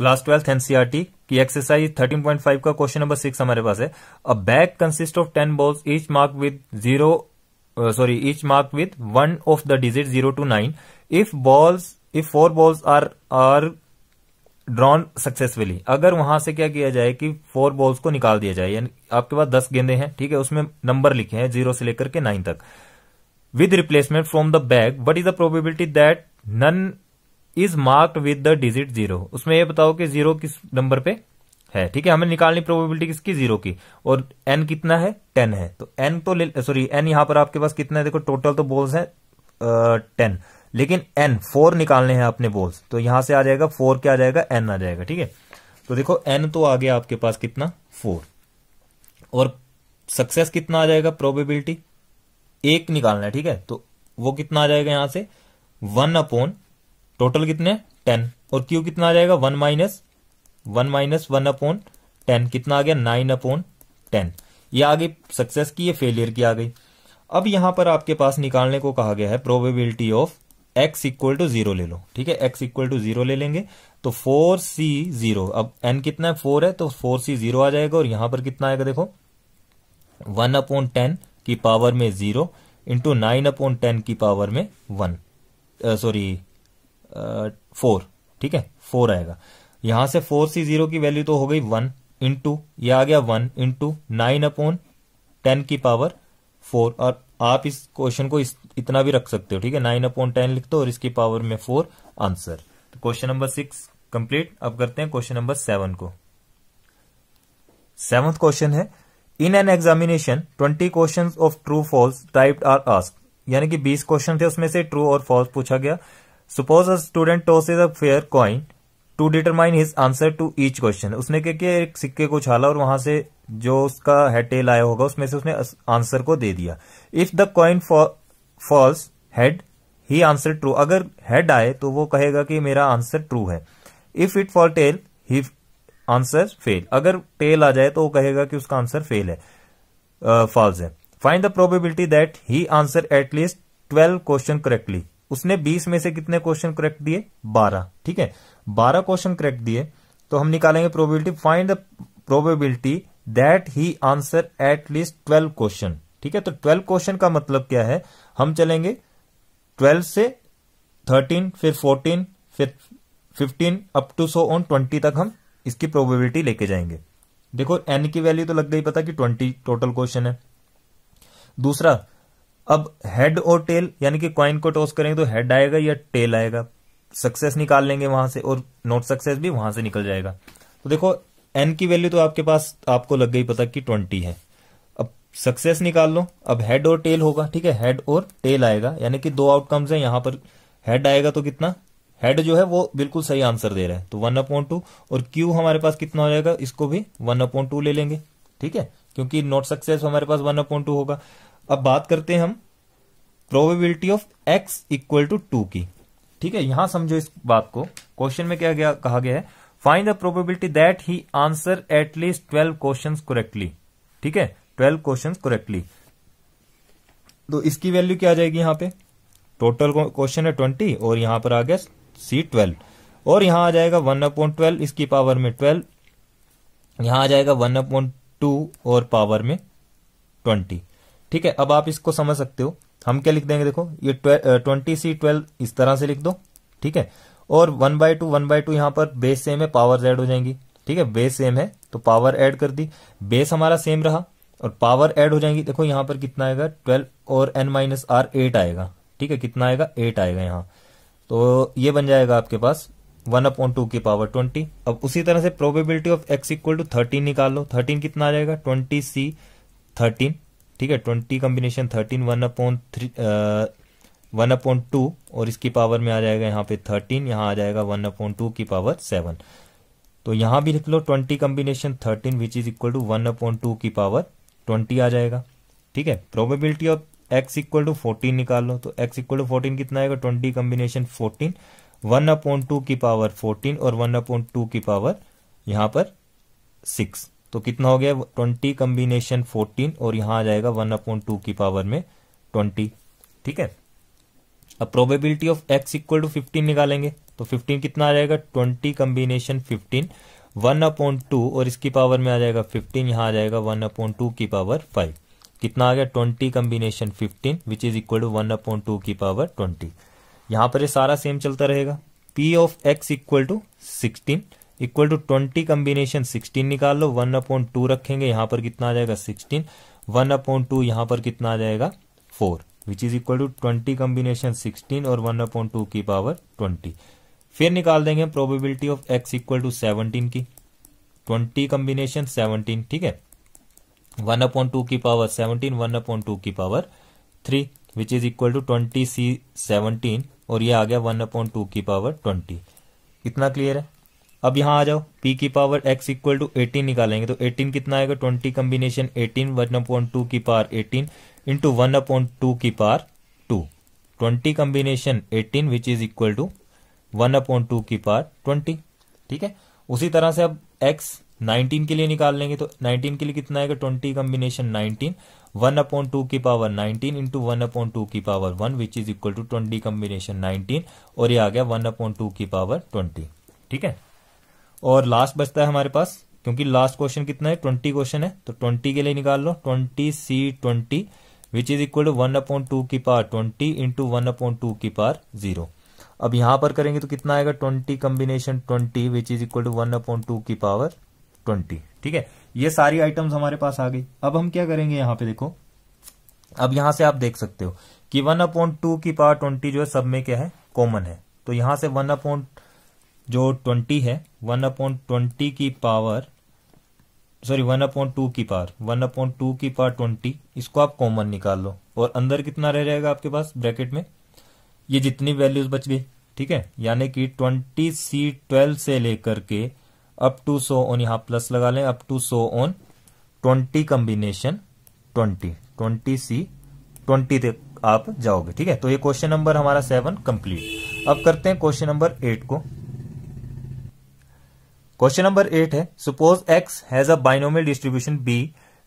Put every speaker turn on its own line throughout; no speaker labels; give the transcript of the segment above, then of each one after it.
class twelfth NCERT की exercise 13.5 का question number six हमारे पास है a bag consist of ten balls each mark with zero sorry each mark with one of the digit zero to nine if balls if four balls are are drawn successfully अगर वहां से क्या किया जाए कि फोर बॉल्स को निकाल दिया जाए यानी आपके पास दस गेंदे हैं ठीक है उसमें नंबर लिखे हैं जीरो से लेकर के नाइन तक with replacement from the bag what is the probability that none is marked with the digit zero उसमें यह बताओ कि जीरो किस नंबर पे है ठीक है हमें निकालनी प्रोबेबिलिटी किसकी जीरो की और एन कितना है टेन है तो एन तो सॉरी एन यहां पर आपके पास कितना है देखो टोटल तो बोल्स है टेन लेकिन एन फोर निकालने हैं अपने बोल्स तो यहां से आ जाएगा फोर क्या आ जाएगा एन आ जाएगा ठीक है तो देखो एन तो आ गया आपके पास कितना फोर और सक्सेस कितना आ जाएगा प्रोबेबिलिटी एक निकालना है ठीक है तो वो कितना आ जाएगा यहां से वन अपॉन टोटल कितने टेन और क्यू कितना आ जाएगा one minus one minus one upon ten कितना आ गया नाइन अपॉन टेन ये आ गई सक्सेस की ये फेलियर की आ गई अब यहां पर आपके पास निकालने को कहा गया है probability of x equal to zero ले लो ठीक है एक्स इक्वल टू जीरो ले लेंगे तो फोर सी जीरो अब एन कितना है फोर है तो फोर सी जीरो आ जाएगा और यहां पर कितना आएगा देखो वन अपॉन टेन की पावर में zero into nine upon ten की पावर में वन सॉरी फोर ठीक है फोर आएगा यहां से फोर सी जीरो की वैल्यू तो हो गई वन इंटू यह आ गया one into nine upon ten की पावर फोर और आप इस क्वेश्चन को इस, इतना भी रख सकते हो ठीक है नाइन अपॉन टेन लिख दो और इसकी पावर में फोर आंसर तो क्वेश्चन नंबर सिक्स कंप्लीट अब करते हैं क्वेश्चन नंबर सेवन को सेवंथ क्वेश्चन है in an examination twenty question of true false type are ask यानी कि बीस क्वेश्चन थे उसमें से ट्रू और फॉल्स पूछा गया a student toss is a fair coin to determine his answer to each question उसने क्या किया एक सिक्के को छाला और वहां से जो उसका हेड टेल आया होगा उसमें से उसने आंसर को दे दिया if the coin falls head he answer true अगर हेड आए तो वो कहेगा कि मेरा आंसर ट्रू है if it fall tail he answer fail अगर टेल आ जाए तो वो कहेगा कि उसका आंसर फेल है फॉल्स है find the probability that he answer at least twelve question correctly उसने बीस में से कितने क्वेश्चन करेक्ट दिए बारह ठीक है बारह क्वेश्चन करेक्ट दिए तो हम निकालेंगे probability find the probability that he answer at least twelve question ठीक है तो ट्वेल्व क्वेश्चन का मतलब क्या है हम चलेंगे ट्वेल्व से थर्टीन फिर फोर्टीन फिर fifteen up to so on twenty तक हम इसकी प्रोबेबिलिटी लेके जाएंगे देखो एन की वैल्यू तो लग गई पता कि ट्वेंटी टोटल क्वेश्चन है दूसरा अब हेड और टेल यानी कि कॉइन को टॉस करेंगे तो हेड आएगा या टेल आएगा सक्सेस निकाल लेंगे वहां से और नॉट सक्सेस भी वहां से निकल जाएगा तो देखो एन की वैल्यू तो आपके पास आपको लग गई पता कि ट्वेंटी है अब सक्सेस निकाल लो अब हेड और टेल होगा ठीक है हेड और टेल आएगा यानी कि दो आउटकम्स है यहां पर हेड आएगा तो कितना हेड जो है वो बिल्कुल सही आंसर दे रहा है तो वन अपॉइंट टू और क्यू हमारे पास कितना हो जाएगा इसको भी वन अपॉइंट टू ले लेंगे ठीक है क्योंकि नॉट सक्सेस हमारे पास वन अपॉइंट टू होगा अब बात करते हैं हम probability of x equal to two की ठीक है यहां समझो इस बात को क्वेश्चन में क्या गया कहा गया है find the probability that he answer at least twelve question correctly ठीक है ट्वेल्व क्वेश्चन करेक्टली तो इसकी वैल्यू क्या आ जाएगी यहां पे टोटल क्वेश्चन है ट्वेंटी और यहां पर आ गया सी ट्वेल्व और यहां आ जाएगा वन अपॉइंट ट्वेल्व इसकी पावर में ट्वेल्व यहां आ जाएगा वन अपॉइंट टू और पावर में ट्वेंटी ठीक है अब आप इसको समझ सकते हो हम क्या लिख देंगे देखो ये ट्वेंटी सी ट्वेल्व इस तरह से लिख दो ठीक है और one by two one by two यहां पर बेस सेम है पावर एड हो जाएंगी ठीक है बेस सेम है तो पावर एड कर दी बेस हमारा सेम रहा और पावर एड हो जाएंगी देखो यहां पर कितना आएगा ट्वेल्व और एन माइनस आर एट आएगा ठीक है कितना आएगा एट आएगा यहाँ तो ये बन जाएगा आपके पास वन अपॉन टू की पावर ट्वेंटी अब उसी तरह से probability of x equal to thirteen निकाल लो थर्टीन कितना आ जाएगा ट्वेंटी सी थर्टीन ठीक है twenty combination thirteen one upon three one upon two और इसकी पावर में आ जाएगा यहाँ पे थर्टीन यहाँ आ जाएगा वन अपॉन टू की पावर सेवन तो यहाँ भी लिख लो twenty combination thirteen which is equal to one upon two की पावर ट्वेंटी आ जाएगा ठीक है probability of x equal to fourteen निकाल लो तो एक्स इक्वल टू फोर्टीन कितना आएगा twenty combination fourteen one upon two की पावर फोर्टीन और वन अपॉइंट टू की पावर यहां पर सिक्स तो कितना हो गया ट्वेंटी कम्बिनेशन फोर्टीन और यहां आ जाएगा वन अपॉइंट टू की पावर में ट्वेंटी ठीक है अब probability of x equal to fifteen निकालेंगे तो फिफ्टीन कितना आ जाएगा twenty combination fifteen one upon two और इसकी पावर में आ जाएगा फिफ्टीन यहां आ जाएगा वन अपॉइंट टू की पावर फाइव कितना आ गया twenty combination fifteen which is equal to one upon two की पावर ट्वेंटी यहां पर ये सारा सेम चलता रहेगा P of x equal to sixteen equal to twenty combination sixteen निकाल लो वन अपॉइंट टू रखेंगे यहां पर कितना आ जाएगा सिक्सटीन वन अपॉइंट टू यहां पर कितना आ जाएगा four which is equal to twenty combination sixteen और वन अपॉइंट टू की पावर ट्वेंटी फिर निकाल देंगे probability of x equal to seventeen की ट्वेंटी कम्बिनेशन सेवनटीन ठीक है वन अपॉइंट टू की power seventeen one upon two की power three which is equal to twenty C seventeen और ये आ गया वन अपॉइंट टू की पावर ट्वेंटी इतना क्लियर है अब यहाँ आ जाओ p की power x equal to eighteen निकालेंगे तो एटीन कितना आएगा twenty combination eighteen one upon two की power eighteen into one upon two की power two twenty combination eighteen which is equal to one upon two की power twenty ठीक है उसी तरह से अब x 19 के लिए निकाल लेंगे तो 19 के लिए कितना आएगा 20 कम्बिनेशन 19 वन अपॉन टू की power 19 into one upon two की power 1 which is equal to 20 combination 19 और ये आ गया वन अपॉन टू की पावर 20 ठीक है और लास्ट बचता है हमारे पास क्योंकि लास्ट क्वेश्चन कितना है ट्वेंटी क्वेश्चन है तो ट्वेंटी के लिए निकाल लो twenty C twenty which is equal to one upon two की power twenty into one upon two की पार जीरो अब यहां पर करेंगे तो कितना आएगा twenty combination twenty which is equal to one upon two की पावर ट्वेंटी ठीक है ये सारी आइटम्स हमारे पास आ गई अब हम क्या करेंगे यहां पे देखो अब यहां से आप देख सकते हो कि वन अपॉइंट टू की पावर ट्वेंटी जो है सब में क्या है कॉमन है तो यहां से वन अपॉइंट जो ट्वेंटी है वन अपॉन ट्वेंटी की power sorry one upon two की पावर वन अपॉन टू की पावर ट्वेंटी इसको आप कॉमन निकाल लो और अंदर कितना रह जाएगा आपके पास ब्रैकेट में ये जितनी वैल्यूज बच गई ठीक है यानी कि ट्वेंटी सी ट्वेल्व से लेकर के अप टू सो ऑन यहां प्लस लगा लें up to so on twenty combination twenty twenty C twenty तक आप जाओगे ठीक है तो ये क्वेश्चन नंबर हमारा सेवन कंप्लीट अब करते हैं क्वेश्चन नंबर एट को क्वेश्चन नंबर एट है suppose X has a binomial distribution B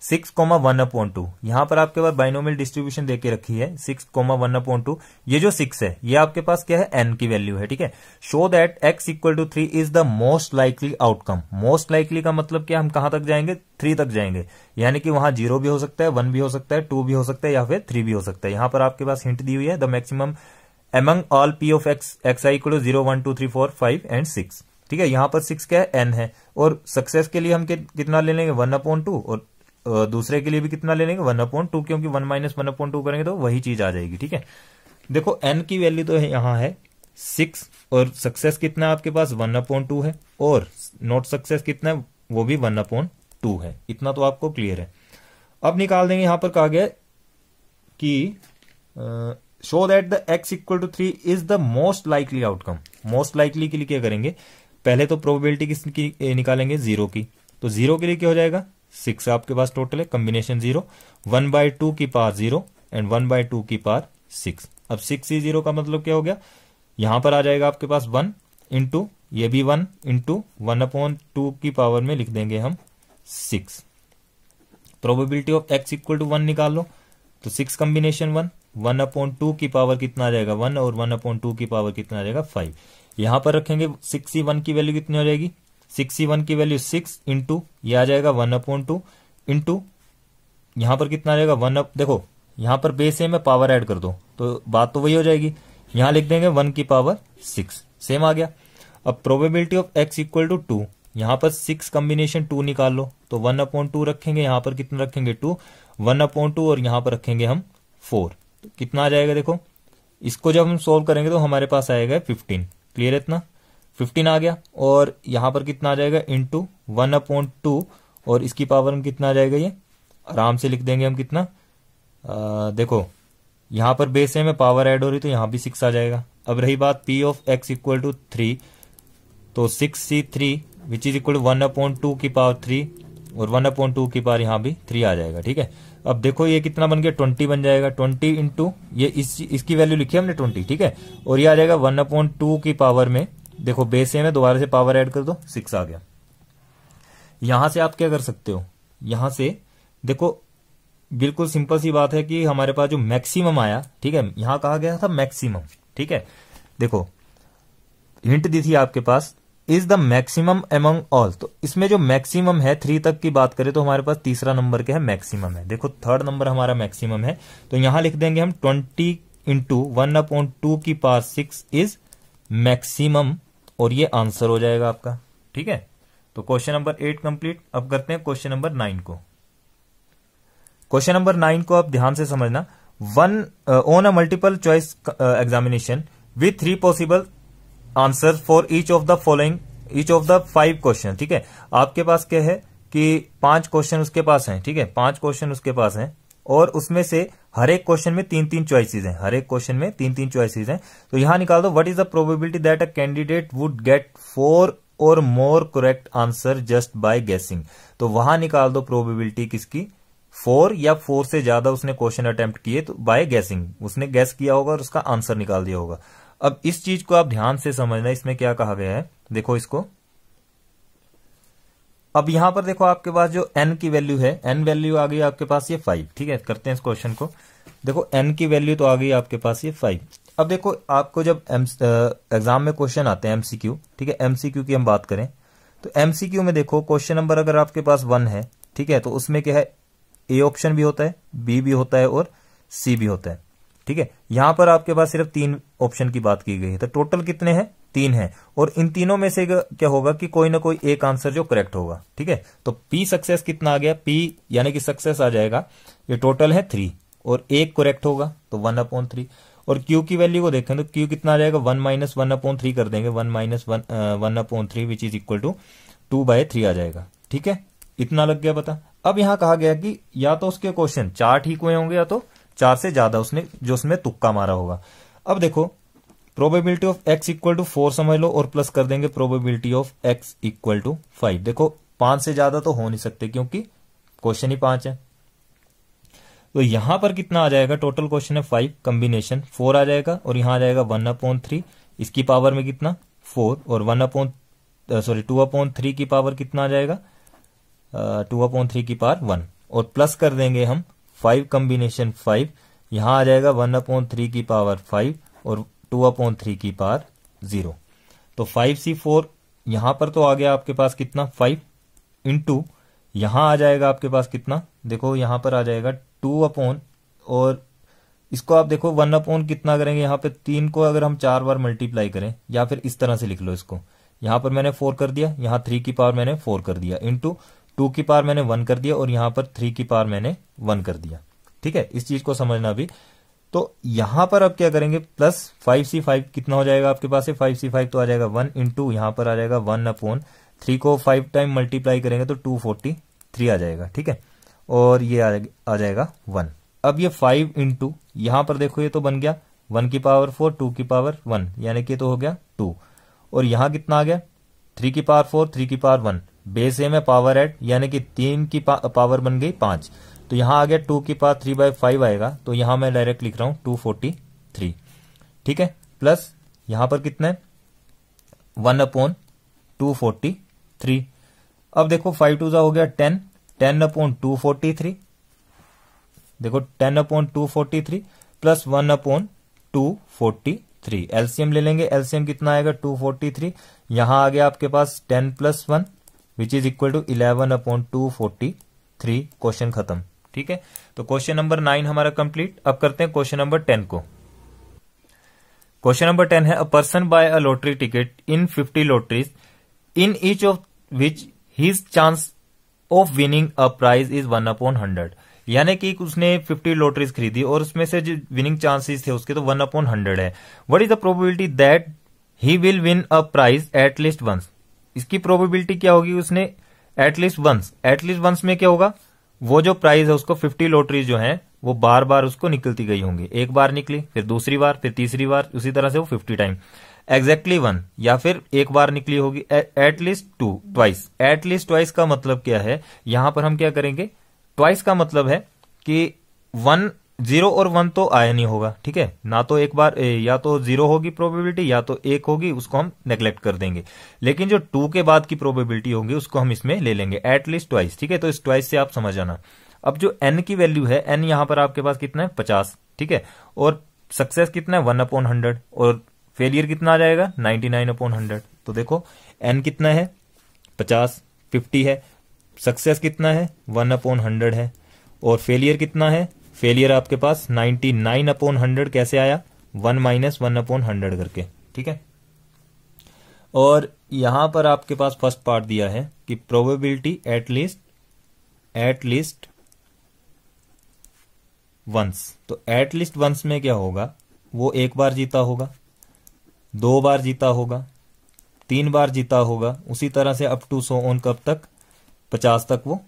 six comma one upon two यहां पर आपके पास बाइनोमियल डिस्ट्रीब्यूशन देके रखी है six comma one upon to ये जो सिक्स है ये आपके पास क्या है एन की वैल्यू है ठीक है show that X equal to three is the most likely outcome most likely का मतलब क्या हम कहां तक जाएंगे थ्री तक जाएंगे यानी कि वहां जीरो भी हो सकता है वन भी हो सकता है टू भी हो सकता है या फिर थ्री भी हो सकता है यहां पर आपके पास हिंट दी हुई है the maximum among all P of X X i equal to zero one two three four five and six ठीक है यहां पर सिक्स क्या है एन है और सक्सेस के लिए हम कितना ले लेंगे वन अपॉइंट टू और दूसरे के लिए भी कितना ले लेंगे वन अपॉइंट टू क्योंकि one minus one upon two करेंगे तो वही चीज आ जाएगी ठीक है देखो एन की वैल्यू तो यहाँ है सिक्स और सक्सेस कितना आपके पास वन अपॉइंट टू है और नॉट सक्सेस कितना है वो भी वन अपॉइंट टू है इतना तो आपको क्लियर है अब निकाल देंगे यहां पर कहा गया कि show that the X equal to three is the most likely outcome most likely के लिए क्या करेंगे पहले तो प्रोबेबिलिटी किसकी निकालेंगे जीरो की तो जीरो के लिए क्या हो जाएगा सिक्स आपके पास टोटल है combination zero one by two की power zero and one by two की पार सिक्स अब सिक्स ही जीरो का मतलब क्या हो गया यहां पर आ जाएगा आपके पास वन इंटू ये भी one into one upon two की पावर में लिख देंगे हम six probability of x equal to one निकाल लो तो six combination one one upon two की पावर कितना आ जाएगा वन और वन अपॉन टू की पावर कितना आ जाएगा फाइव यहां पर रखेंगे सिक्स वन की वैल्यू कितनी हो जाएगी सिक्स वन की वैल्यू सिक्स इंटू ये आ जाएगा वन अपॉइंट टू इंटू यहां पर कितना आ जाएगा वन अप देखो यहां पर बेस है मैं पावर ऐड कर दो तो बात तो वही हो जाएगी यहां लिख देंगे वन की पावर सिक्स सेम आ गया अब probability of x equal to two यहां पर सिक्स कॉम्बिनेशन टू निकाल लो तो वन अपॉइंट टू रखेंगे यहां पर कितना रखेंगे टू वन अपॉइंट टू और यहां पर रखेंगे हम फोर तो कितना आ जाएगा देखो इसको जब हम सोल्व करेंगे तो हमारे पास आएगा फिफ्टीन क्लियर इतना फिफ्टीन आ गया और यहां पर कितना आ जाएगा into one upon two और इसकी पावर में कितना आ जाएगा ये आराम से लिख देंगे हम कितना आ, देखो यहां पर बेस है में पावर ऐड हो रही तो यहां भी सिक्स आ जाएगा अब रही बात P of x equal to three तो six C three which is equal one upon two की पावर थ्री और वन अपॉन टू की पार यहाँ भी थ्री आ जाएगा ठीक है अब देखो ये कितना बन गया ट्वेंटी बन जाएगा ट्वेंटी इंटू ये इस इसकी वैल्यू लिखी है हमने ट्वेंटी ठीक है और ये आ जाएगा वन अपॉन टू की पावर में देखो बेस सेम है दोबारा से पावर एड कर दो सिक्स आ गया यहां से आप क्या कर सकते हो यहां से देखो बिल्कुल सिंपल सी बात है कि हमारे पास जो मैक्सिमम आया ठीक है यहां कहा गया था मैक्सिमम ठीक है देखो हिंट दी थी आपके पास is the maximum among all तो इसमें जो मैक्सिमम है थ्री तक की बात करें तो हमारे पास तीसरा नंबर क्या है मैक्सिमम है देखो थर्ड नंबर हमारा मैक्सिमम है तो यहां लिख देंगे हम twenty into one upon two की पार सिक्स इज मैक्सिमम और ये आंसर हो जाएगा आपका ठीक है तो क्वेश्चन नंबर एट कंप्लीट अब करते हैं क्वेश्चन नंबर नाइन को क्वेश्चन नंबर नाइन को आप ध्यान से समझना one on a multiple choice examination with three possible answer for each of the following each of the five question ठीक है आपके पास क्या है कि पांच क्वेश्चन उसके पास हैं ठीक है पांच क्वेश्चन उसके पास हैं और उसमें से हर एक क्वेश्चन में तीन तीन चॉइसेस हैं हर एक क्वेश्चन में तीन तीन चॉइसेस हैं तो यहां निकाल दो what is the probability that a candidate would get four or more correct answer just by guessing तो वहां निकाल दो प्रोबेबिलिटी किसकी फोर या फोर से ज्यादा उसने क्वेश्चन अटेम्प्ट किए तो बाय गैसिंग उसने गैस किया होगा और उसका आंसर निकाल दिया होगा अब इस चीज को आप ध्यान से समझना इसमें क्या कहा गया है देखो इसको अब यहां पर देखो आपके पास जो एन की वैल्यू है एन वैल्यू आ गई आपके पास ये फाइव ठीक है करते हैं इस क्वेश्चन को देखो एन की वैल्यू तो आ गई आपके पास ये फाइव अब देखो आपको जब एग्जाम में क्वेश्चन आते हैं एमसीक्यू ठीक है एमसीक्यू की हम बात करें तो एमसीक्यू में देखो क्वेश्चन नंबर अगर आपके पास वन है ठीक है तो उसमें क्या है ए ऑप्शन भी होता है बी भी होता है और सी भी होता है ठीक है यहां पर आपके पास सिर्फ तीन ऑप्शन की बात की गई है तो टोटल कितने हैं तीन है और इन तीनों में से क्या होगा कि कोई ना कोई एक आंसर जो करेक्ट होगा ठीक है तो पी सक्सेस कितना आ गया पी यानी कि सक्सेस आ जाएगा ये टोटल है थ्री और एक करेक्ट होगा तो वन अपॉन थ्री और क्यू की वैल्यू को देखें तो क्यू कितना आ जाएगा one minus one upon three कर देंगे one minus one one upon three which is equal to two by three आ जाएगा ठीक है इतना लग गया पता अब यहां कहा गया कि या तो उसके क्वेश्चन चार ठीक हुए होंगे या तो चार से ज्यादा उसने जो उसमें तुक्का मारा होगा अब देखो probability of x equal to four समझ लो और प्लस कर देंगे probability of x equal to five देखो पांच से ज्यादा तो हो नहीं सकते क्योंकि क्वेश्चन ही पांच है तो यहां पर कितना आ जाएगा टोटल क्वेश्चन है फाइव कॉम्बिनेशन फोर आ जाएगा और यहां आ जाएगा वन अपॉन थ्री इसकी पावर में कितना फोर और one upon sorry two upon three की पावर कितना आ जाएगा टू अपॉन थ्री की पावर वन और प्लस कर देंगे हम फाइव कम्बिनेशन फाइव यहां आ जाएगा वन अपॉन थ्री की पावर फाइव और टू अपॉन थ्री की पावर जीरो तो फाइव सी फोर यहां पर तो आ गया आपके पास कितना फाइव इंटू यहां आ जाएगा आपके पास कितना देखो यहां पर आ जाएगा टू अपॉन और इसको आप देखो वन अपॉन कितना करेंगे यहाँ पे तीन को अगर हम चार बार मल्टीप्लाई करें या फिर इस तरह से लिख लो इसको यहां पर मैंने फोर कर दिया यहां थ्री की पावर मैंने फोर कर दिया इंटू टू की पार मैंने वन कर दिया और यहां पर थ्री की पार मैंने वन कर दिया ठीक है इस चीज को समझना भी तो यहां पर अब क्या करेंगे प्लस फाइव सी फाइव कितना हो जाएगा आपके पास फाइव सी फाइव तो आ जाएगा वन इन टू यहां पर आ जाएगा वन अपोन थ्री को फाइव टाइम मल्टीप्लाई करेंगे तो टू फोर्टी थ्री आ जाएगा ठीक है और ये आ जाएगा वन अब ये फाइव इन टू यहां पर देखो ये तो बन गया वन की पावर फोर टू की पावर वन यानी कि तो हो गया टू और यहां कितना आ गया थ्री की पावर फोर थ्री की पावर वन बेस ए में पावर एट यानी कि तीन की पा, पावर बन गई पांच तो यहां आ गया टू की पावर थ्री बाय फाइव आएगा तो यहां मैं डायरेक्ट लिख रहा हूं टू फोर्टी थ्री ठीक है प्लस यहां पर कितना है one upon two forty three अब देखो फाइव टू जा हो गया ten ten upon two forty three देखो ten upon two forty three plus one upon two forty three LCM ले लेंगे एलसीएम कितना आएगा टू फोर्टी थ्री यहां आ गया आपके पास ten plus one which is equal to eleven upon two forty three क्वेश्चन खत्म ठीक है तो क्वेश्चन नंबर नाइन हमारा कंप्लीट अब करते हैं क्वेश्चन नंबर टेन को क्वेश्चन नंबर टेन है a person buy a lottery ticket in fifty lotteries in each of which his chance of winning a prize is one upon hundred यानी कि उसने 50 lotteries खरीदी और उसमें से जो विनिंग चांसेस थे उसके तो वन अपॉन हंड्रेड है what is the probability that he will win a prize at least once इसकी प्रोबेबिलिटी क्या होगी उसने एटलीस्ट वंस एटलीस्ट वंस में क्या होगा वो जो प्राइज है उसको फिफ्टी लॉटरी जो है वो बार बार उसको निकलती गई होंगी एक बार निकली फिर दूसरी बार फिर तीसरी बार उसी तरह से वो फिफ्टी टाइम एग्जैक्टली वन या फिर एक बार निकली होगी at least two twice at least twice का मतलब क्या है यहां पर हम क्या करेंगे ट्वाइस का मतलब है कि वन जीरो और वन तो आया नहीं होगा ठीक है ना तो एक बार या तो जीरो होगी प्रोबेबिलिटी या तो एक होगी उसको हम नेग्लेक्ट कर देंगे लेकिन जो टू के बाद की प्रोबेबिलिटी होगी उसको हम इसमें ले लेंगे एटलीस्ट ट्वाइस ठीक है तो इस ट्वाइस से आप समझ आना अब जो एन की वैल्यू है एन यहां पर आपके पास कितना है पचास ठीक है और सक्सेस कितना है वन अपॉन हंड्रेड और फेलियर कितना आ जाएगा नाइनटी नाइन अपॉन हंड्रेड तो देखो एन कितना है पचास फिफ्टी है सक्सेस कितना है वन अपॉन हंड्रेड है और फेलियर कितना है फेलियर आपके पास 99 अपॉन हंड्रेड कैसे आया 1 माइनस वन अपॉन हंड्रेड करके ठीक है और यहां पर आपके पास फर्स्ट पार्ट दिया है कि probability at least at least once तो एट लीस्ट वंस में क्या होगा वो एक बार जीता होगा दो बार जीता होगा तीन बार जीता होगा उसी तरह से अप टू सो ऑन कब तक पचास तक वो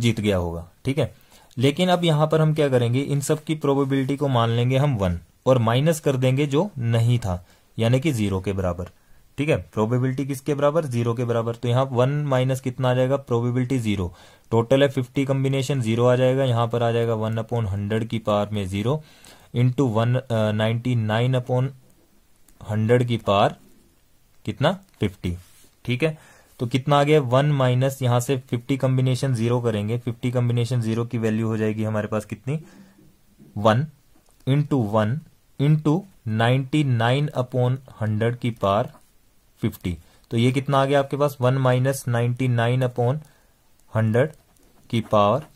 जीत गया होगा ठीक है लेकिन अब यहां पर हम क्या करेंगे इन सब की प्रोबेबिलिटी को मान लेंगे हम वन और माइनस कर देंगे जो नहीं था यानी कि जीरो के बराबर ठीक है प्रोबेबिलिटी किसके बराबर जीरो के बराबर तो यहां वन माइनस कितना आ जाएगा प्रोबेबिलिटी जीरो टोटल है फिफ्टी कम्बिनेशन जीरो आ जाएगा यहां पर आ जाएगा वन अपॉन हंड्रेड की पावर में zero into one ninety nine upon hundred की पावर कितना फिफ्टी ठीक है तो कितना आ गया वन माइनस यहां से फिफ्टी कॉम्बिनेशन जीरो करेंगे फिफ्टी कॉम्बिनेशन जीरो की वैल्यू हो जाएगी हमारे पास कितनी one into one into ninety nine upon hundred की पार फिफ्टी तो ये कितना आ गया आपके पास one minus ninety nine upon hundred की पावर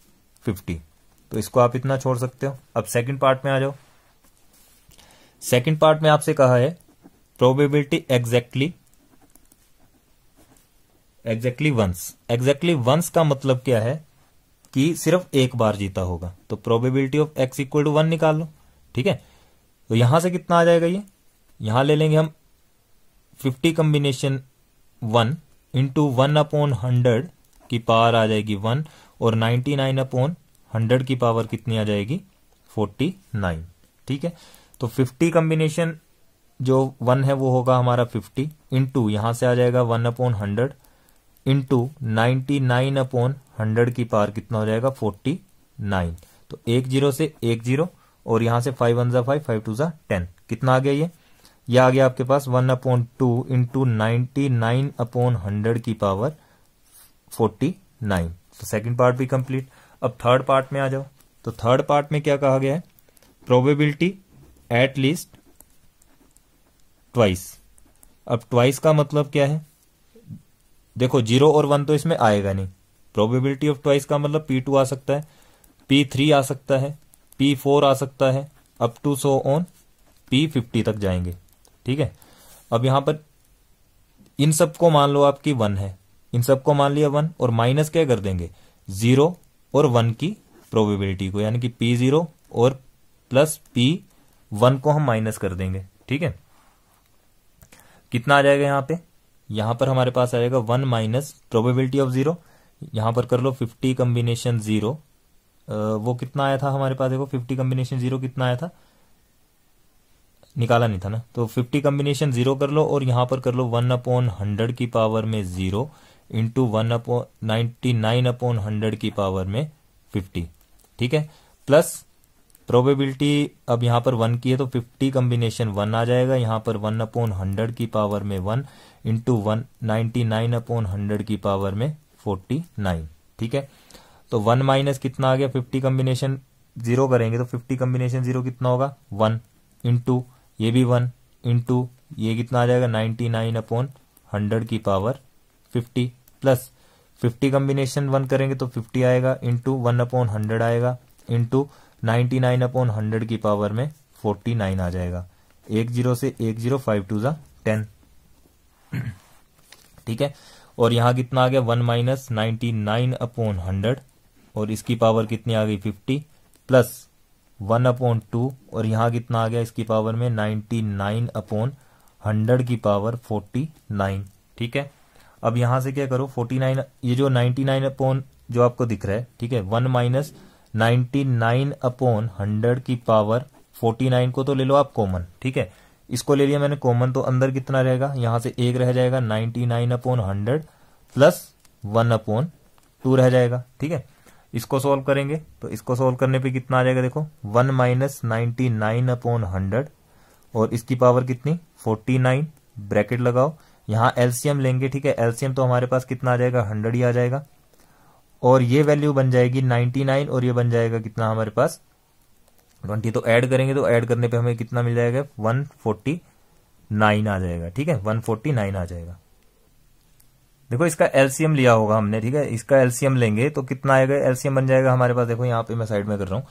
फिफ्टी तो इसको आप इतना छोड़ सकते हो अब सेकंड पार्ट में आ जाओ सेकंड पार्ट में आपसे कहा है probability exactly exactly once exactly once का मतलब क्या है कि सिर्फ एक बार जीता होगा तो probability of x equal to one निकाल लो ठीक है तो यहां से कितना आ जाएगा ये यहां ले लेंगे हम fifty combination one into one upon hundred की पावर आ जाएगी वन और नाइनटी नाइन अपॉन हंड्रेड की पावर कितनी आ जाएगी फोर्टी नाइन ठीक है तो फिफ्टी कम्बिनेशन जो वन है वो होगा हमारा फिफ्टी इंटू यहां से आ जाएगा one upon hundred into ninety nine upon hundred की पावर कितना हो जाएगा फोर्टी नाइन तो एक जीरो से एक जीरो और यहां से फाइव वन जा फाइव फाइव टू जा टेन कितना आ गया ये ये आ गया आपके पास one upon two into ninety nine upon hundred की पावर फोर्टी नाइन तो सेकेंड पार्ट भी कंप्लीट अब थर्ड पार्ट में आ जाओ तो थर्ड पार्ट में क्या कहा गया है प्रोबेबिलिटी एट लीस्ट ट्वाइस अब ट्वाइस का मतलब क्या है देखो जीरो और वन तो इसमें आएगा नहीं प्रोबेबिलिटी ऑफ ट्वाइस का मतलब पी टू आ सकता है पी थ्री आ सकता है पी फोर आ सकता है up to so on P fifty तक जाएंगे ठीक है अब यहां पर इन सबको मान लो आपकी वन है इन सबको मान लिया वन और माइनस क्या कर देंगे जीरो और वन की प्रोबेबिलिटी को यानी कि पी जीरो और प्लस पी वन को हम माइनस कर देंगे ठीक है कितना आ जाएगा यहां पे यहां पर हमारे पास आएगा one minus probability of zero यहां पर कर लो फिफ्टी कम्बिनेशन जीरो वो कितना आया था हमारे पास देखो फिफ्टी कम्बिनेशन जीरो कितना आया था निकाला नहीं था ना तो फिफ्टी कम्बिनेशन जीरो कर लो और यहां पर कर लो वन अपॉन हंड्रेड की पावर में zero into one upon ninety nine upon hundred की पावर में फिफ्टी ठीक है प्लस प्रोबेबिलिटी अब यहां पर वन की है तो फिफ्टी कम्बिनेशन वन आ जाएगा यहां पर वन अपॉन हंड्रेड की पावर में one into one ninety nine upon hundred की पावर में फोर्टी नाइन ठीक है तो वन माइनस कितना आ गया फिफ्टी कम्बिनेशन जीरो करेंगे तो फिफ्टी कम्बिनेशन जीरो कितना होगा वन इंटू ये भी वन इंटू ये कितना आ जाएगा नाइनटी नाइन अपॉन हंड्रेड की power fifty plus fifty combination one करेंगे तो फिफ्टी आएगा इंटू वन अपॉन हंड्रेड आएगा into ninety nine upon hundred की पावर में फोर्टी नाइन आ जाएगा एक जीरो से एक जीरो फाइव टू ज़ा टेन ठीक है और यहाँ कितना आ गया one minus ninety nine upon hundred और इसकी पावर कितनी आ गई fifty plus one upon two और यहाँ कितना आ गया इसकी पावर में नाइनटी नाइन अपॉन हंड्रेड की पावर फोर्टी नाइन ठीक है अब यहां से क्या करो फोर्टी नाइन ये जो नाइनटी नाइन अपॉन जो आपको दिख रहा है ठीक है one minus ninety nine upon hundred की पावर फोर्टी नाइन को तो ले लो आप कॉमन ठीक है इसको ले लिया मैंने कॉमन तो अंदर कितना रहेगा यहां से एक रह जाएगा ninety nine upon hundred plus one upon two रह जाएगा ठीक है इसको सॉल्व करेंगे तो इसको सॉल्व करने पे कितना आ जाएगा देखो one minus ninety nine upon hundred और इसकी पावर कितनी फोर्टी नाइन ब्रैकेट लगाओ यहां एलसीएम लेंगे ठीक है एलसीएम तो हमारे पास कितना आ जाएगा हंड्रेड ही आ जाएगा और ये वैल्यू बन जाएगी नाइनटी नाइन और ये बन जाएगा कितना हमारे पास ट्वेंटी तो ऐड करेंगे तो ऐड करने पे हमें कितना मिल जाएगा वन फोर्टी नाइन आ जाएगा ठीक है वन फोर्टी नाइन आ जाएगा देखो इसका एलसीएम लिया होगा हमने ठीक है इसका एलसीएम लेंगे तो कितना आएगा एलसीएम बन जाएगा हमारे पास देखो यहाँ पे मैं साइड में कर रहा हूँ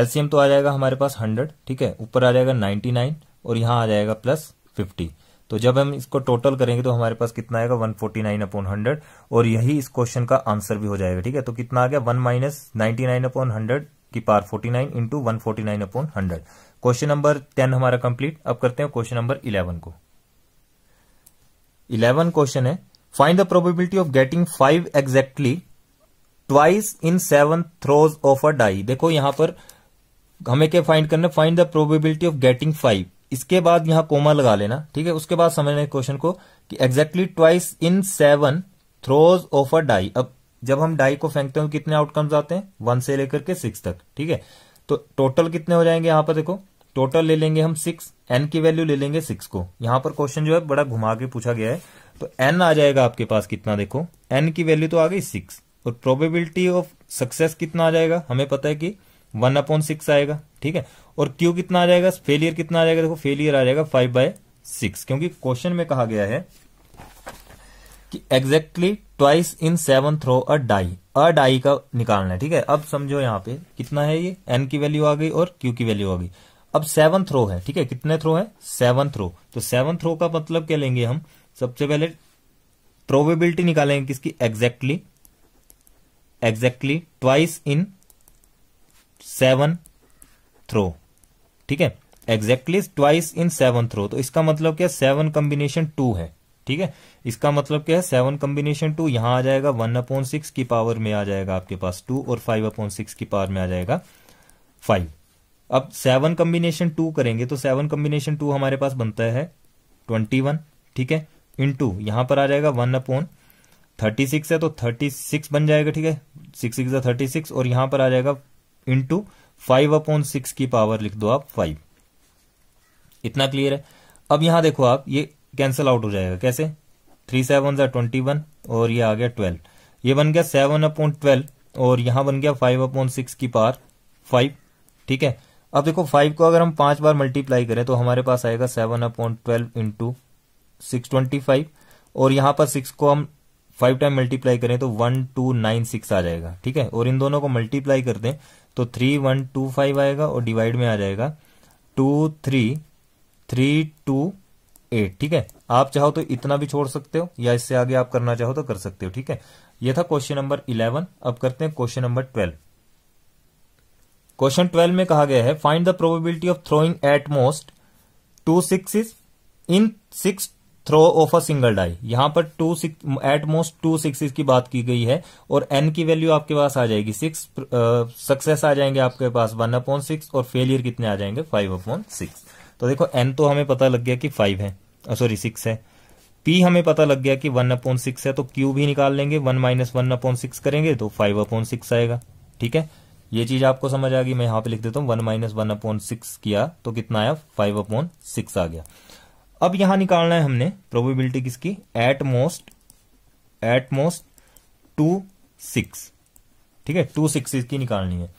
एलसीएम तो आ जाएगा हमारे पास हंड्रेड ठीक है ऊपर आ जाएगा नाइन्टी नाइन और यहाँ आ जाएगा प्लस फिफ्टी तो जब हम इसको टोटल करेंगे तो हमारे पास कितना आएगा one forty nine upon hundred और यही इस क्वेश्चन का आंसर भी हो जाएगा ठीक है तो कितना आ गया one minus ninety nine upon hundred की power 49 nine into one forty nine upon hundred question number ten हमारा कंप्लीट अब करते हैं क्वेश्चन नंबर इलेवन को इलेवन क्वेश्चन है find the probability of getting five exactly twice in seven throws of a die देखो यहां पर हमें क्या फाइंड करना find the probability of getting five इसके बाद यहां कोमा लगा लेना ठीक है उसके बाद समझना क्वेश्चन को कि exactly twice in seven throws of a die अब जब हम डाई को फेंकते हैं कितने आउटकम्स आते हैं वन से लेकर के सिक्स तक ठीक है तो टोटल कितने हो जाएंगे यहां पर देखो टोटल ले लेंगे हम सिक्स एन की वैल्यू ले लेंगे सिक्स को यहाँ पर क्वेश्चन जो है बड़ा घुमा के पूछा गया है तो एन आ जाएगा आपके पास कितना देखो एन की वैल्यू तो आ गई सिक्स और प्रोबेबिलिटी ऑफ सक्सेस कितना आ जाएगा हमें पता है कि वन अपॉन सिक्स आएगा ठीक है और क्यू कितना आ जाएगा फेलियर कितना आ जाएगा देखो फेलियर आ जाएगा फाइव बाय सिक्स क्योंकि क्वेश्चन में कहा गया है कि exactly twice in seven throw a die a die का निकालना है ठीक है अब समझो यहाँ पे कितना है ये एन की वैल्यू आ गई और क्यू की वैल्यू आ गई अब सेवन थ्रो है ठीक है कितने थ्रो है सेवन थ्रो तो सेवन थ्रो का मतलब क्या लेंगे हम सबसे पहले प्रोबेबिलिटी निकालेंगे किसकी exactly exactly twice in seven throw ठीक है exactly twice in seven throw तो इसका मतलब क्या सेवन कॉम्बिनेशन टू है ठीक है इसका मतलब क्या है सेवन कॉम्बिनेशन टू यहां आ जाएगा वन अपॉन सिक्स की पावर में आ जाएगा आपके पास टू और फाइव अपॉन सिक्स की पावर में आ जाएगा फाइव अब सेवन कॉम्बिनेशन टू करेंगे तो सेवन कॉम्बिनेशन टू हमारे पास बनता है ट्वेंटी वन ठीक है इन टू यहां पर आ जाएगा वन अपॉन थर्टी सिक्स है तो थर्टी सिक्स बन जाएगा ठीक है सिक्स सिक्स थर्टी सिक्स और यहां पर आ जाएगा into five upon six की पावर लिख दो आप फाइव इतना क्लियर है अब यहां देखो आप ये कैंसिल आउट हो जाएगा कैसे थ्री सेवन जै ट्वेंटी वन और ये आ गया ट्वेल्व ये बन गया सेवन अपॉन ट्वेल्व और यहां बन गया फाइव अपॉन सिक्स की पार फाइव ठीक है अब देखो फाइव को अगर हम पांच बार मल्टीप्लाई करें तो हमारे पास आएगा seven upon twelve into six twenty five और यहां पर सिक्स को हम फाइव टाइम मल्टीप्लाई करें तो वन टू नाइन सिक्स आ जाएगा ठीक है और इन दोनों को मल्टीप्लाई कर दें तो थ्री वन टू फाइव आएगा और डिवाइड में आ जाएगा two three three two eight ठीक है आप चाहो तो इतना भी छोड़ सकते हो या इससे आगे आप करना चाहो तो कर सकते हो ठीक है यह था क्वेश्चन नंबर इलेवन अब करते हैं question number twelve question twelve में कहा गया है find the probability of throwing at most two six in six throw of a single die यहां पर two six at most two six की बात की गई है और एन की वैल्यू आपके पास आ जाएगी सिक्स सक्सेस आ जाएंगे आपके पास वन अपॉन सिक्स और फेलियर कितने आ जाएंगे फाइव अपॉन सिक्स तो देखो एन तो हमें पता लग गया कि फाइव है सॉरी सिक्स है पी हमें पता लग गया कि वन अपॉन सिक्स है तो क्यू भी निकाल लेंगे one minus one upon six करेंगे तो फाइव अपॉन सिक्स आएगा ठीक है ये चीज आपको समझ आ गई मैं यहां पे लिख देता हूं one minus one upon six किया तो कितना आया फाइव अपॉन सिक्स आ गया अब यहां निकालना है हमने प्रोबेबिलिटी किसकी at most at most two six ठीक है टू सिक्स की निकालनी है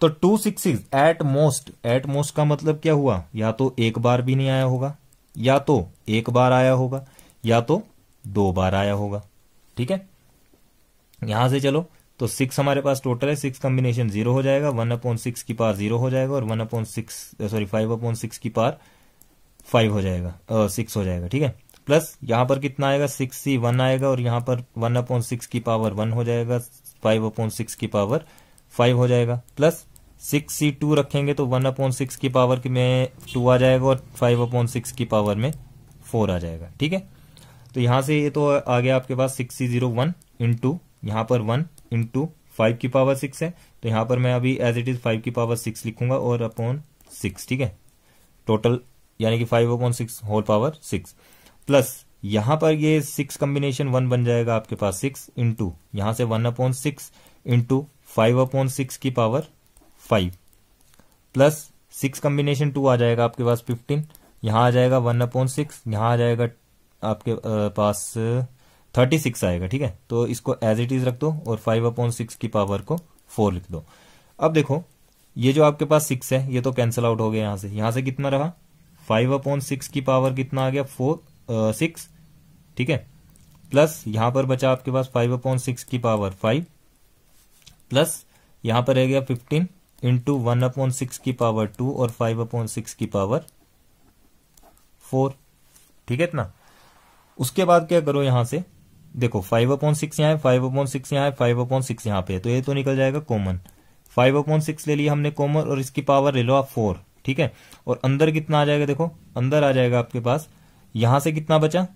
तो two six at most at most का मतलब क्या हुआ या तो एक बार भी नहीं आया होगा या तो एक बार आया होगा या तो दो बार आया होगा ठीक है यहां से चलो तो सिक्स हमारे पास टोटल है सिक्स कॉम्बिनेशन जीरो हो जाएगा वन अपॉन सिक्स की पार जीरो हो जाएगा और one upon six sorry five upon six की पार फाइव हो जाएगा सिक्स हो जाएगा ठीक है प्लस यहां पर कितना आएगा सिक्स सी वन आएगा और यहां पर वन अपॉन सिक्स की पावर वन हो जाएगा फाइव अपॉन सिक्स की पावर फाइव हो जाएगा प्लस सिक्स सी टू रखेंगे तो वन अपॉन सिक्स की पावर में टू आ जाएगा और फाइव अपॉन सिक्स की पावर में फोर आ जाएगा ठीक है तो यहां से ये तो आ गया आपके पास six C zero one into यहां पर वन इंटू फाइव की पावर सिक्स है तो यहां पर मैं अभी एज इट इज फाइव की पावर सिक्स लिखूंगा और अपॉन सिक्स ठीक है टोटल यानी कि five upon six whole power six plus यहां पर ये सिक्स कॉम्बिनेशन वन बन जाएगा आपके पास सिक्स इंटू यहां से one upon six into five upon six की power five plus six combination two आ जाएगा आपके पास फिफ्टीन यहां आ जाएगा वन अपॉन सिक्स यहां आ जाएगा आपके पास थर्टी सिक्स आएगा ठीक है तो इसको एज इट इज रख दो और फाइव अपॉन सिक्स की पावर को फोर लिख दो अब देखो ये जो आपके पास सिक्स है ये तो कैंसिल आउट हो गया यहां से यहां से कितना रहा फाइव अपॉन सिक्स की पावर कितना आ गया फोर सिक्स ठीक है प्लस यहां पर बचा आपके पास फाइव अपॉन सिक्स की पावर फाइव प्लस यहां पर रह गया fifteen into one upon six की पावर टू और फाइव अपॉन सिक्स की पावर फोर ठीक है इतना उसके बाद क्या करो यहां से देखो फाइव अपॉन सिक्स यहां है फाइव अपॉन सिक्स यहां है फाइव अपॉन सिक्स यहां पे है तो ये तो निकल जाएगा कॉमन फाइव अपॉन सिक्स ले लिया हमने कॉमन और इसकी पावर ले लो आप फोर ठीक है और अंदर कितना आ जाएगा देखो अंदर आ जाएगा आपके पास यहां से कितना बचा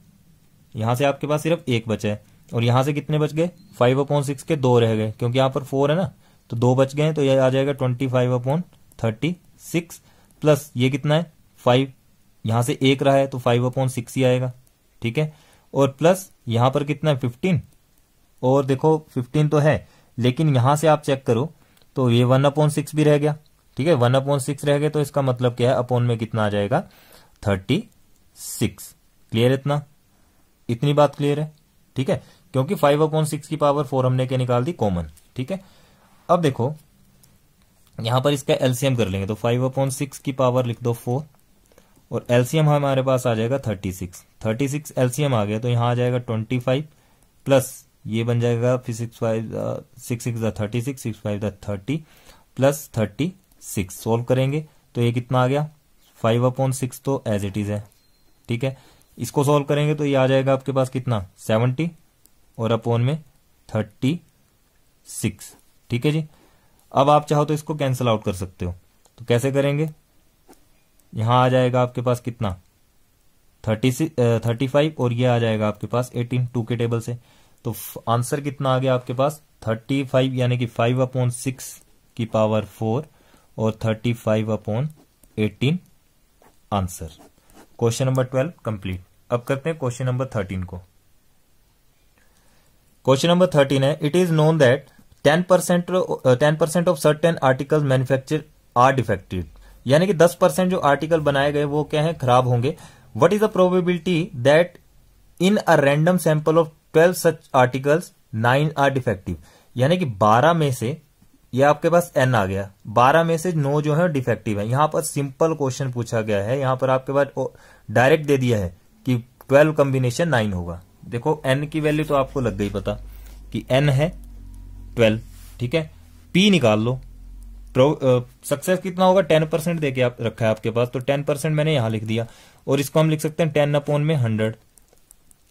यहां से आपके पास सिर्फ एक बचा है और यहां से कितने बच गए फाइव अपॉन सिक्स के दो रह गए क्योंकि यहां पर फोर है ना तो दो बच गए तो ये आ जाएगा twenty five upon thirty six plus ये कितना है फाइव यहां से एक रहा है तो फाइव अपॉन सिक्स ही आएगा ठीक है और प्लस यहां पर कितना है फिफ्टीन और देखो फिफ्टीन तो है लेकिन यहां से आप चेक करो तो ये वन अपॉन सिक्स भी रह गया ठीक है वन अपॉन सिक्स रह गया तो इसका मतलब क्या है अपॉन में कितना आ जाएगा थर्टी सिक्स क्लियर इतना इतनी बात क्लियर है ठीक है क्योंकि फाइव अपॉन सिक्स की पावर फोर हमने क्या निकाल दी कॉमन ठीक है अब देखो यहां पर इसका एलसीएम कर लेंगे तो फाइव अपॉन सिक्स की पावर लिख दो फोर और एलसीएम हमारे पास आ जाएगा thirty six thirty six LCM आ गया तो यहां आ जाएगा ट्वेंटी फाइव प्लस ये बन जाएगा फिर six five six six the thirty six six five the thirty plus thirty six solve करेंगे तो ये कितना आ गया फाइव अपॉन सिक्स तो एज इट इज है ठीक है इसको सोल्व करेंगे तो ये आ जाएगा आपके पास कितना सेवनटी और अपॉन में थर्टी सिक्स ठीक है जी अब आप चाहो तो इसको कैंसिल आउट कर सकते हो तो कैसे करेंगे यहां आ जाएगा आपके पास कितना थर्टी थर्टी फाइव और ये आ जाएगा आपके पास एटीन टू के टेबल से तो आंसर कितना आ गया आपके पास थर्टी फाइव यानी कि फाइव अपॉन सिक्स की पावर फोर और thirty five upon eighteen answer question number twelve complete अब करते हैं क्वेश्चन नंबर थर्टीन को क्वेश्चन नंबर थर्टीन है it is known that ten percent ten percent of certain article manufacture are defective यानी कि दस percent जो आर्टिकल बनाए गए वो क्या है खराब होंगे what is the probability that in a random sample of twelve such articles nine are defective यानी कि बारह में से ये आपके पास एन आ गया बारह में से नो जो है डिफेक्टिव है यहां पर सिंपल क्वेश्चन पूछा गया है यहां पर आपके पास डायरेक्ट दे दिया है कि ट्वेल्व कॉम्बिनेशन नाइन होगा देखो एन की वैल्यू तो आपको लग गई पता कि एन है ट्वेल्व ठीक है पी निकाल लो सक्सेस कितना होगा टेन परसेंट देके आप रखा है आपके पास तो टेन परसेंट मैंने यहां लिख दिया और इसको हम लिख सकते हैं टेन अपॉन में हंड्रेड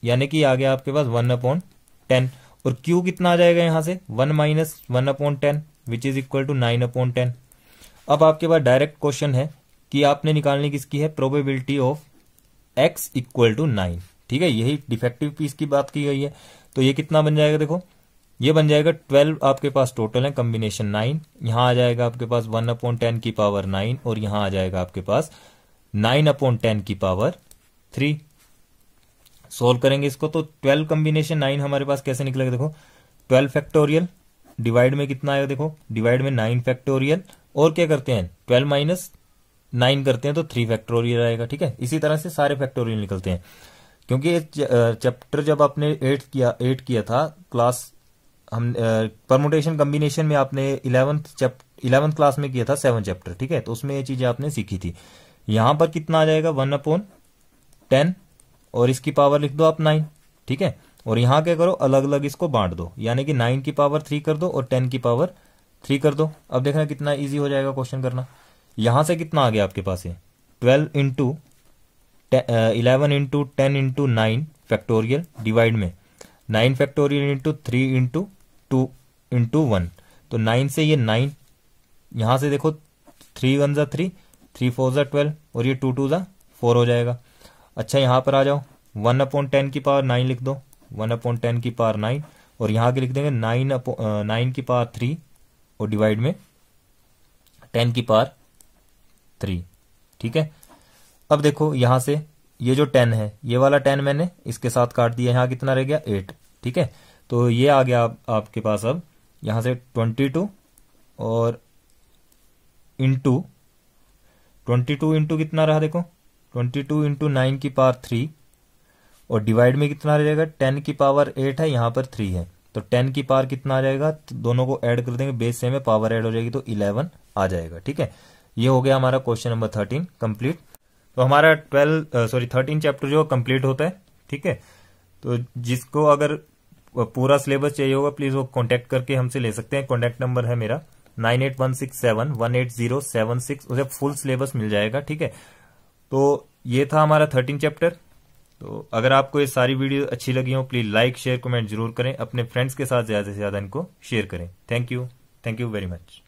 यानी कि आ गया आपके पास वन अपॉन टेन और क्यू कितना आ जाएगा यहां से one minus one upon ten which is equal to nine upon ten अब आपके पास डायरेक्ट क्वेश्चन है कि आपने निकालने किसकी है probability of x equal to nine ठीक है यही डिफेक्टिव पीस की बात की गई है तो ये कितना बन जाएगा देखो ये बन जाएगा ट्वेल्व आपके पास टोटल है कॉम्बिनेशन नाइन यहां आ जाएगा आपके पास वन अपॉन टेन की पावर नाइन और यहां आ जाएगा आपके पास नाइन अपॉन टेन की पावर थ्री सोल्व करेंगे इसको तो ट्वेल्व कॉम्बिनेशन नाइन हमारे पास कैसे निकलेगा देखो ट्वेल्व फैक्टोरियल डिवाइड में कितना आएगा देखो डिवाइड में नाइन फैक्टोरियल और क्या करते हैं ट्वेल्व माइनस नाइन करते हैं तो थ्री फैक्टोरियल आएगा ठीक है इसी तरह से सारे फैक्टोरियल निकलते हैं क्योंकि चैप्टर जब आपने एट किया एट किया था क्लास हम परमोटेशन कम्बिनेशन में आपने इलेवंथ इलेवंथ क्लास में किया था सेवन चैप्टर ठीक है तो उसमें ये चीजें आपने सीखी थी यहां पर कितना आ जाएगा वन अपोन टेन और इसकी पावर लिख दो आप नाइन ठीक है और यहां क्या करो अलग अलग इसको बांट दो यानी कि नाइन की पावर थ्री कर दो और टेन की पावर थ्री कर दो अब देखना कितना इजी हो जाएगा क्वेश्चन करना यहां से कितना आ गया आपके पास है twelve into eleven into ten into nine factorial divide में nine factorial into three into two into one तो नाइन से ये नाइन यहां से देखो थ्री वन ज़ा थ्री थ्री फोर ज़ा ट्वेल्व और ये टू टू ज़ा फोर हो जाएगा अच्छा यहां पर आ जाओ वन अपॉन टेन की पावर नाइन लिख दो वन अपॉन टेन की पावर नाइन और यहां के लिख देंगे नाइन अपॉन नाइन की पावर थ्री और डिवाइड में टेन की पावर थ्री ठीक है अब देखो यहां से ये जो टेन है ये वाला टेन मैंने इसके साथ काट दिया यहाँ कितना रह गया एट ठीक है तो ये आ गया आप, आपके पास अब यहां से ट्वेंटी टू और इंटू ट्वेंटी टू इंटू कितना रहा देखो ट्वेंटी टू इंटू नाइन की पावर थ्री और डिवाइड में कितना आ जाएगा टेन की पावर एट है यहां पर थ्री है तो टेन की पावर कितना आ जाएगा तो दोनों को ऐड कर देंगे बेस सेम है पावर ऐड हो जाएगी तो इलेवन आ जाएगा ठीक है ये हो गया हमारा क्वेश्चन नंबर थर्टीन कंप्लीट तो हमारा ट्वेल्व सॉरी थर्टीन चैप्टर जो कंप्लीट होता है ठीक है तो जिसको अगर पूरा सिलेबस चाहिए होगा प्लीज वो कॉन्टेक्ट करके हमसे ले सकते हैं कॉन्टेक्ट नंबर है मेरा nine eight one six seven one eight zero seven six उसे फुल सिलेबस मिल जाएगा ठीक है तो ये था हमारा थर्टीन चैप्टर तो अगर आपको ये सारी वीडियो अच्छी लगी हो प्लीज लाइक शेयर कमेंट जरूर करें अपने फ्रेंड्स के साथ ज्यादा से ज्यादा इनको शेयर करें thank you thank you very much